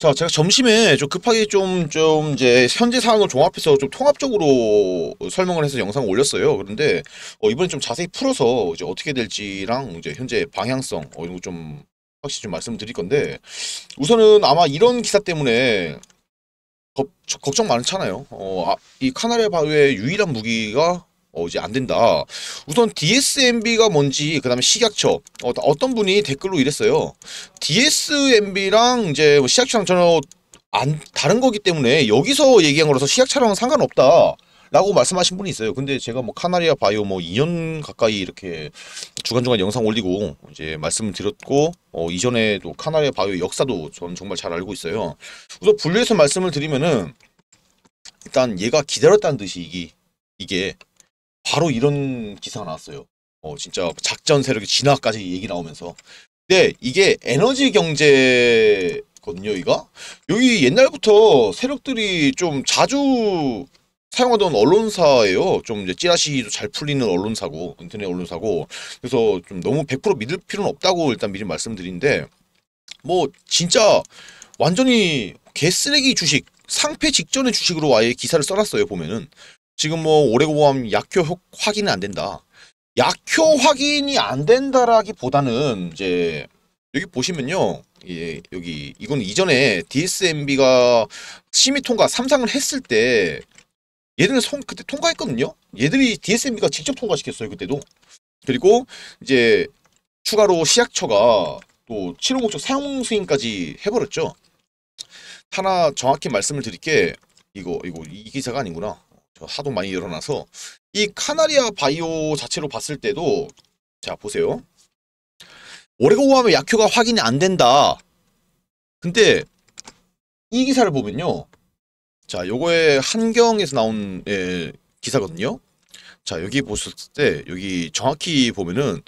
자, 제가 점심에 좀 급하게 좀, 좀 이제 현재 상황을 종합해서 좀 통합적으로 설명을 해서 영상을 올렸어요. 그런데 어, 이번에 좀 자세히 풀어서 이제 어떻게 될지랑 이제 현재 방향성 어, 이런 거좀 확실히 좀 말씀드릴 을 건데 우선은 아마 이런 기사 때문에 거, 걱정 많잖아요. 어, 아, 이 카나레바우의 유일한 무기가 어, 이제 안 된다. 우선 DSMB가 뭔지 그다음에 식약처 어, 어떤 분이 댓글로 이랬어요. DSMB랑 이제 뭐 식약처랑 전혀 안 다른 거기 때문에 여기서 얘기한 거라서 식약처랑 상관없다. 라고 말씀하신 분이 있어요. 근데 제가 뭐 카나리아 바이오 뭐 2년 가까이 이렇게 주간주간 영상 올리고 이제 말씀을 드렸고 어 이전에도 카나리아 바이오 역사도 저는 정말 잘 알고 있어요. 우선 분류해서 말씀을 드리면은 일단 얘가 기다렸다는 듯이 이게 이게 바로 이런 기사가 나왔어요. 어, 진짜 작전 세력의 진화까지 얘기 나오면서. 근데 이게 에너지 경제거든요, 이거. 여기 옛날부터 세력들이 좀 자주 사용하던 언론사예요. 좀 이제 찌라시도 잘 풀리는 언론사고 인터넷 언론사고 그래서 좀 너무 100% 믿을 필요는 없다고 일단 미리 말씀드린데 뭐 진짜 완전히 개쓰레기 주식 상패 직전의 주식으로 아예 기사를 써놨어요 보면은 지금 뭐 올해 보험 뭐 약효 확인은 안 된다. 약효 확인이 안 된다라기보다는 이제 여기 보시면요. 예, 여기 이건 이전에 DSMB가 심의 통과 3상을 했을 때 얘들은 송, 그때 통과했거든요. 얘들이 DSMB가 직접 통과시켰어요. 그때도. 그리고 이제 추가로 시약처가 또7료 목적 사용 승인까지 해버렸죠. 하나 정확히 말씀을 드릴게 이거 이거 이 기사가 아니구나. 하도 많이 열어나서이 카나리아 바이오 자체로 봤을 때도 자 보세요. 오레고 하면 약효가 확인이 안 된다. 근데 이 기사를 보면요. 자, 요거에 한경에서 나온 예, 기사거든요. 자, 여기 보셨을 때 여기 정확히 보면은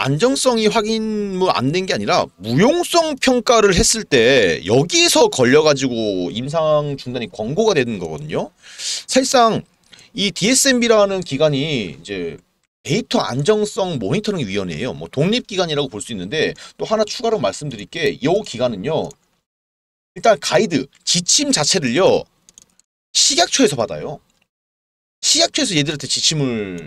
안정성이 확인 뭐안된 게 아니라 무용성 평가를 했을 때 여기서 걸려가지고 임상 중단이 권고가 되는 거거든요. 사실상 이 DSMB라는 기관이 이제 데이터 안정성 모니터링 위원회예요. 뭐 독립 기관이라고 볼 수 있는데 또 하나 추가로 말씀드릴 게이 기관은요. 일단 가이드 지침 자체를요 식약처에서 받아요. 식약처에서 얘들한테 지침을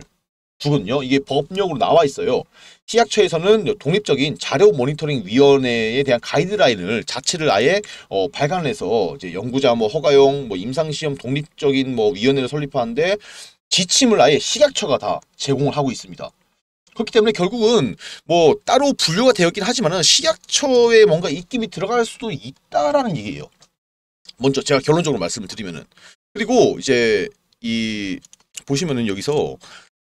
부분요. 이게 법령으로 나와 있어요. 시약처에서는 독립적인 자료 모니터링 위원회에 대한 가이드라인을 자체를 아예 어, 발간해서 이제 연구자 뭐 허가용 뭐 임상 시험 독립적인 뭐 위원회를 설립하는데 지침을 아예 시약처가 다 제공을 하고 있습니다. 그렇기 때문에 결국은 뭐 따로 분류가 되었긴 하지만은 시약처에 뭔가 입김이 들어갈 수도 있다라는 얘기예요. 먼저 제가 결론적으로 말씀을 드리면은 그리고 이제 이 보시면은 여기서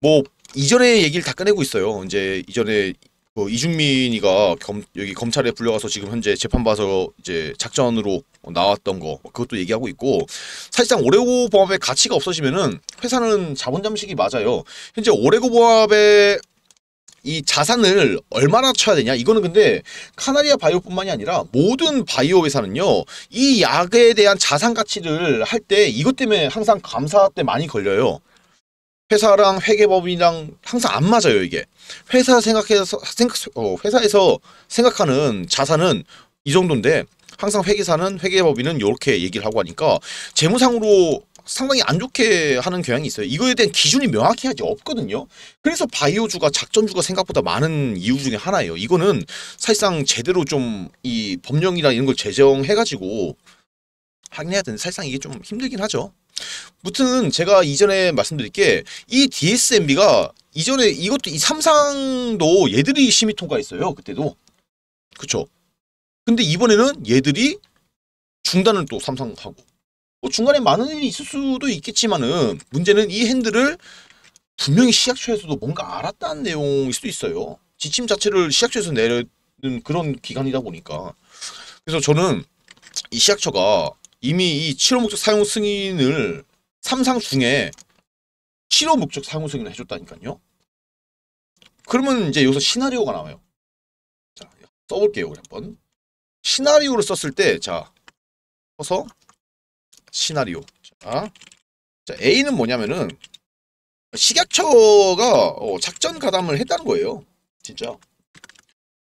뭐이전에 얘기를 다 꺼내고 있어요. 이제 이전에 그 이중민이가 검, 여기 검찰에 불려가서 지금 현재 재판봐서 이제 작전으로 나왔던 거 그것도 얘기하고 있고 사실상 오레고 보합의 가치가 없어지면은 회사는 자본 잠식이 맞아요. 현재 오레고 보합의 이 자산을 얼마나 쳐야 되냐 이거는 근데 카나리아 바이오뿐만이 아니라 모든 바이오 회사는요 이 약에 대한 자산 가치를 할 때 이것 때문에 항상 감사 때 많이 걸려요. 회사랑 회계법이랑 항상 안 맞아요 이게 회사 생각해서 생각 어, 회사에서 생각하는 자산은 이 정도인데 항상 회계사는 회계법인은 이렇게 얘기를 하고 하니까 재무상으로 상당히 안 좋게 하는 경향이 있어요. 이거에 대한 기준이 명확히 하지 없거든요. 그래서 바이오주가 작전주가 생각보다 많은 이유 중에 하나예요. 이거는 사실상 제대로 좀 이 법령이나 이런 걸 제정해가지고 확인해야 되는데 사실상 이게 좀 힘들긴 하죠. 무튼 제가 이전에 말씀드릴 게이 DSMB가 이전에 이것도 이 삼상도 얘들이 심의 통과했어요. 그때도. 그쵸? 근데 이번에는 얘들이 중단을 또 삼상하고 뭐 중간에 많은 일이 있을 수도 있겠지만은 문제는 이 핸들을 분명히 시약처에서도 뭔가 알았다는 내용일 수도 있어요. 지침 자체를 시약처에서 내는 려 그런 기간이다 보니까 그래서 저는 이 시약처가 이미 이 치료 목적 사용 승인을 3상 중에 치료 목적 사용 승인을 해줬다니까요. 그러면 이제 여기서 시나리오가 나와요. 자, 써볼게요. 우리 한번. 시나리오를 썼을 때, 자, 써서 시나리오. 자, 자 A는 뭐냐면은 식약처가 어, 작전 가담을 했다는 거예요. 진짜.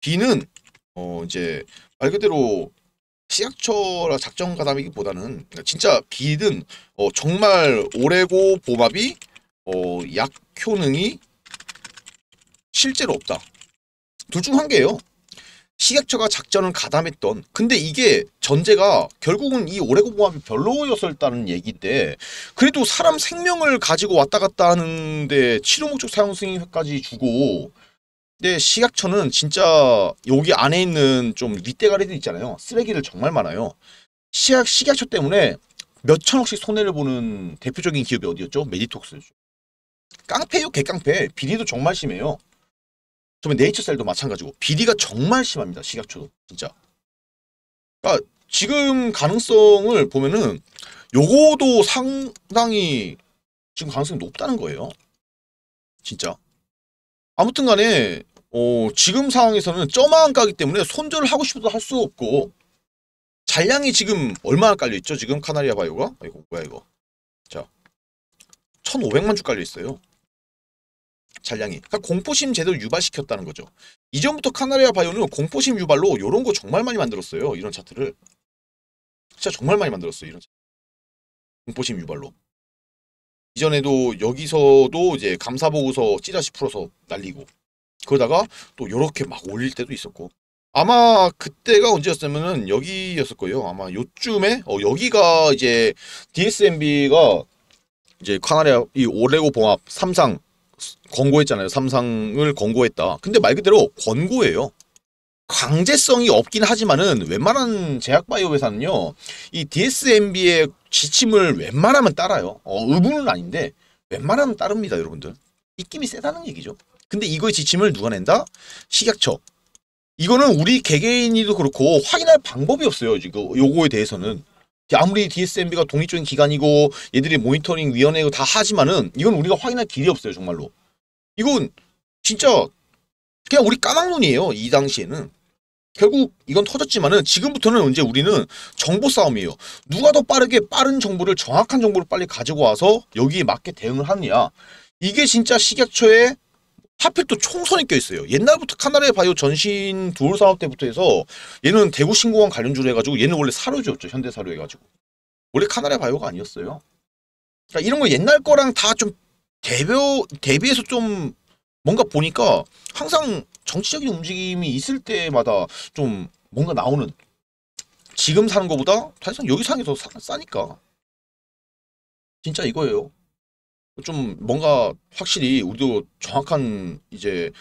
B는 어, 이제 말 그대로 시약초라 작전 가담이기보다는 그러니까 진짜 비든 어, 정말 오래고 보합이 어, 약 효능이 실제로 없다. 둘 중 한 개예요. 시약처가 작전을 가담했던 근데 이게 전제가 결국은 이오래고 보합이 별로였었다는 얘기인데 그래도 사람 생명을 가지고 왔다 갔다 하는데 치료 목적 사용 승인까지 주고 근데 식약처는 진짜 여기 안에 있는 좀 윗대가리들 있잖아요. 쓰레기를 정말 많아요. 식약, 식약처 때문에 몇천억씩 손해를 보는 대표적인 기업이 어디였죠? 메디톡스. 깡패요 개깡패. 비리도 정말 심해요. 저번에 네이처셀도 마찬가지고 비리가 정말 심합니다. 식약처도 진짜. 그러니까 지금 가능성을 보면은 요거도 상당히 지금 가능성이 높다는 거예요. 진짜. 아무튼 간에 어, 지금 상황에서는 점마한 가기 때문에 손절을 하고 싶어도 할 수 없고 잔량이 지금 얼마나 깔려있죠? 지금 카나리아 바이오가? 아, 이거 뭐야 이거 자 1500만 주 깔려있어요 잔량이 그러니까 공포심 제대로 유발시켰다는 거죠 이전부터 카나리아 바이오는 공포심 유발로 이런 거 정말 많이 만들었어요 이런 차트를 진짜 정말 많이 만들었어요 이런 차트. 공포심 유발로 이전에도 여기서도 이제 감사 보고서 찌라시 풀어서 날리고 그러다가 또 이렇게 막 올릴 때도 있었고 아마 그때가 언제였으면은 여기였을 거예요. 아마 요쯤에 어, 여기가 이제 DSMB가 이제 카나리아 이올레고 봉합 삼상 권고했잖아요. 삼상을 권고했다. 근데 말 그대로 권고예요. 강제성이 없긴 하지만은 웬만한 제약바이오 회사는요 이 DSMB의 지침을 웬만하면 따라요 어, 의무는 아닌데 웬만하면 따릅니다 여러분들 입김이 세다는 얘기죠 근데 이거의 지침을 누가 낸다? 식약처 이거는 우리 개개인이도 그렇고 확인할 방법이 없어요 지금 요거에 대해서는 아무리 DSMB가 독립적인 기관이고 얘들이 모니터링 위원회고 다 하지만은 이건 우리가 확인할 길이 없어요 정말로 이건 진짜 그냥 우리 까막눈이에요. 이 당시에는. 결국 이건 터졌지만은 지금부터는 이제 우리는 정보 싸움이에요. 누가 더 빠르게 빠른 정보를 정확한 정보를 빨리 가지고 와서 여기에 맞게 대응을 하느냐. 이게 진짜 식약처에 하필 또 총선이 껴있어요. 옛날부터 카나레 바이오 전신 두올 사업 때부터 해서 얘는 대구 신공항 관련주로 해가지고 얘는 원래 사료주였죠. 현대사료 해가지고. 원래 카나레 바이오가 아니었어요. 그러니까 이런 거 옛날 거랑 다 좀 대비해서 좀 뭔가 보니까 항상 정치적인 움직임이 있을 때마다 좀 뭔가 나오는 지금 사는 것보다 사실상 여기 사는 게더 싸니까 진짜 이거예요. 좀 뭔가 확실히 우리도 정확한 이제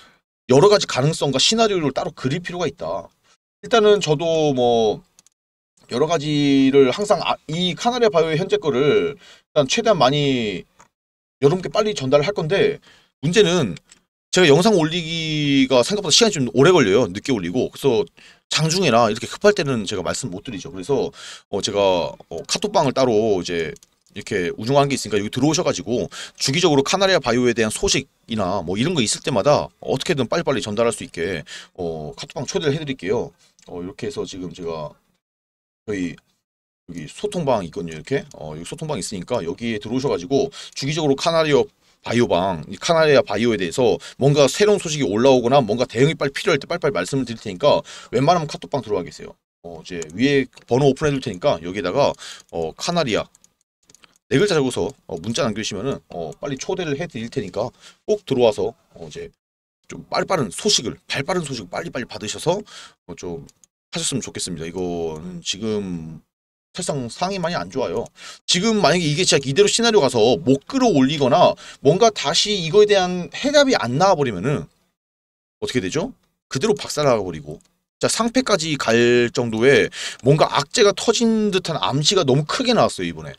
여러 가지 가능성과 시나리오를 따로 그릴 필요가 있다. 일단은 저도 뭐 여러 가지를 항상 아, 이 카나리아 바이오의 현재 거를 일단 최대한 많이 여러분께 빨리 전달을 할 건데 문제는 제가 영상 올리기가 생각보다 시간이 좀 오래 걸려요. 늦게 올리고. 그래서 장중에나 이렇게 급할 때는 제가 말씀 못 드리죠. 그래서 어 제가 어 카톡방을 따로 이제 이렇게 운영하는 게 있으니까 여기 들어오셔가지고 주기적으로 카나리아 바이오에 대한 소식이나 뭐 이런 거 있을 때마다 어떻게든 빨리빨리 전달할 수 있게 어 카톡방 초대를 해드릴게요. 어 이렇게 해서 지금 제가 저희 여기 소통방 있거든요 이렇게 어 여기 소통방 있으니까 여기에 들어오셔가지고 주기적으로 카나리아 바이오방 카나리아 바이오에 대해서 뭔가 새로운 소식이 올라오거나 뭔가 대응이 빨리 필요할 때 빨리빨리 말씀을 드릴 테니까 웬만하면 카톡방 들어와 계세요. 어, 이제 위에 번호 오픈해 둘 테니까 여기에다가 어, 카나리아 네 글자 적어서 어, 문자 남겨주시면은 어, 빨리 초대를 해드릴 테니까 꼭 들어와서 어, 이제 좀빨리빠른 소식을 발빠른 소식 빨리빨리 받으셔서 어, 좀 하셨으면 좋겠습니다. 이거는 지금 사실상 상이 많이 안 좋아요. 지금 만약에 이게 진짜 이대로 시나리오 가서 못 끌어올리거나 뭔가 다시 이거에 대한 해답이 안 나와버리면은 어떻게 되죠? 그대로 박살나가버리고 자 상패까지 갈정도에 뭔가 악재가 터진 듯한 암시가 너무 크게 나왔어요 이번에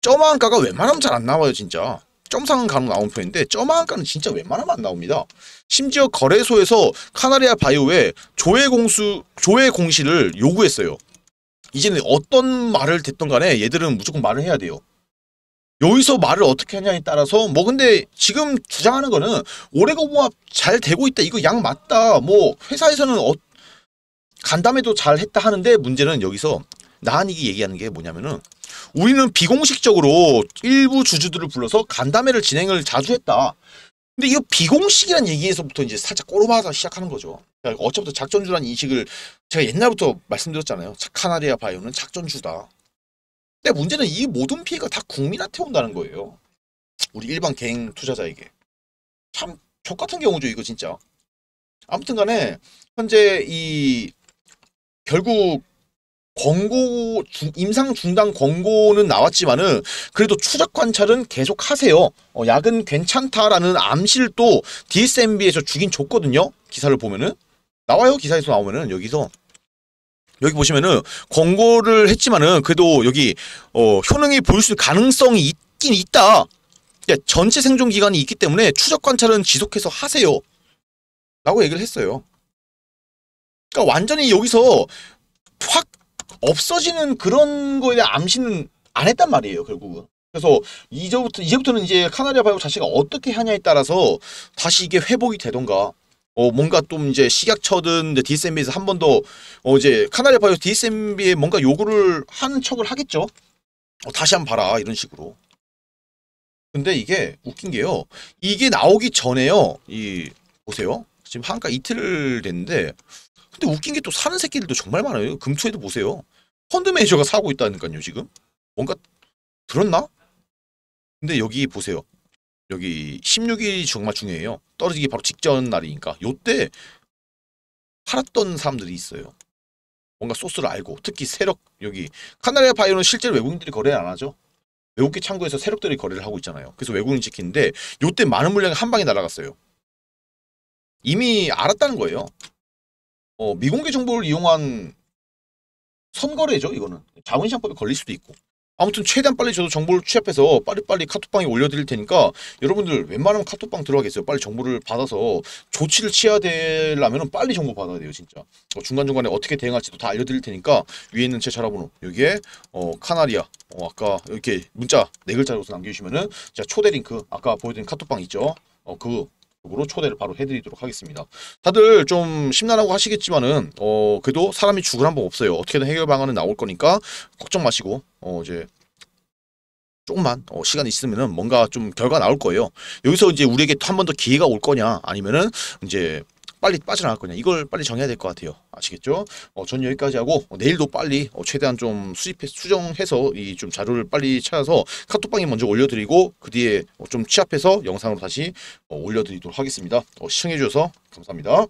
점한가가 웬만하면 잘 안 나와요 진짜 점상은 간혹 나온 편인데 점한가는 진짜 웬만하면 안 나옵니다 심지어 거래소에서 카나리아 바이오에 조회 공수 조회 공시를 요구했어요 이제는 어떤 말을 듣던 간에 얘들은 무조건 말을 해야 돼요. 여기서 말을 어떻게 하냐에 따라서 뭐 근데 지금 주장하는 거는 올해가 뭐잘 되고 있다 이거 양 맞다 뭐 회사에서는 어, 간담회도 잘 했다 하는데 문제는 여기서 나한이 얘기하는 게 뭐냐면은 우리는 비공식적으로 일부 주주들을 불러서 간담회를 진행을 자주 했다. 근데 이 비공식이라는 얘기에서부터 이제 살짝 꼬르마서 시작하는 거죠. 그러니까 어차피 작전주라는 인식을 제가 옛날부터 말씀드렸잖아요. 카나리아 바이오는 작전주다. 근데 문제는 이 모든 피해가 다 국민한테 온다는 거예요. 우리 일반 개인 투자자에게. 참, 족 같은 경우죠, 이거 진짜. 아무튼 간에, 현재 이, 결국 권고 중, 임상 중단 권고는 나왔지만은 그래도 추적 관찰은 계속 하세요. 어, 약은 괜찮다라는 암실도 DSMB에서 주긴 줬거든요. 기사를 보면은 나와요. 기사에서 나오면은 여기서 여기 보시면은 권고를 했지만은 그래도 여기 어, 효능이 보일 수 가능성이 있긴 있다. 예, 전체 생존 기간이 있기 때문에 추적 관찰은 지속해서 하세요. 라고 얘기를 했어요. 그러니까 완전히 여기서 확 없어지는 그런 거에 대한 암시는 안 했단 말이에요, 결국은. 그래서 이제부터, 이제부터는 이제 카나리아 바이오 자체가 어떻게 하냐에 따라서 다시 이게 회복이 되던가, 어, 뭔가 좀 이제 식약처든 이제 DSMB에서 한 번 더, 어, 이제 카나리아 바이오 DSMB에 뭔가 요구를 하는 척을 하겠죠? 어, 다시 한 번 봐라, 이런 식으로. 근데 이게 웃긴 게요. 이게 나오기 전에요. 이, 보세요. 지금 한가 이틀 됐는데, 근데 웃긴 게 또 사는 새끼들도 정말 많아요. 금투에도 보세요. 펀드 매니저가 사고 있다니까요, 지금. 뭔가 들었나? 근데 여기 보세요. 여기 16일 정말 중요해요. 떨어지기 바로 직전 날이니까. 요때 팔았던 사람들이 있어요. 뭔가 소스를 알고 특히 세력 여기 카나리아 바이오는 실제로 외국인들이 거래를 안 하죠. 외국계 창구에서 세력들이 거래를 하고 있잖아요. 그래서 외국인 찍히는데 요때 많은 물량이 한 방에 날아갔어요. 이미 알았다는 거예요. 어, 미공개 정보를 이용한 선거래죠 이거는 자본시장법에 걸릴 수도 있고 아무튼 최대한 빨리 저도 정보를 취합해서 빨리빨리 카톡방에 올려드릴 테니까 여러분들 웬만하면 카톡방 들어가겠어요. 빨리 정보를 받아서 조치를 취해야 되려면 빨리 정보 받아야 돼요. 진짜. 어, 중간중간에 어떻게 대응할지도 다 알려드릴 테니까 위에 있는 제 전화번호 여기에 어, 카나리아 어, 아까 이렇게 문자 네 글자로서 남겨주시면은 제가 초대 링크 아까 보여드린 카톡방 있죠. 어, 그 으로 초대를 바로 해드리도록 하겠습니다. 다들 좀 심란하고 하시겠지만은 어 그래도 사람이 죽을 한 법 없어요. 어떻게든 해결 방안은 나올 거니까 걱정 마시고 어 이제 조금만 어, 시간 있으면은 뭔가 좀 결과 나올 거예요. 여기서 이제 우리에게 한번 더 기회가 올 거냐 아니면은 이제 빨리 빠져나갈 거냐 이걸 빨리 정해야 될 것 같아요 아시겠죠 어, 전 여기까지 하고 어, 내일도 빨리 어, 최대한 좀수집해 수정해서 이 좀 자료를 빨리 찾아서 카톡방에 먼저 올려드리고 그 뒤에 어, 좀 취합해서 영상으로 다시 어, 올려드리도록 하겠습니다 어, 시청해 주셔서 감사합니다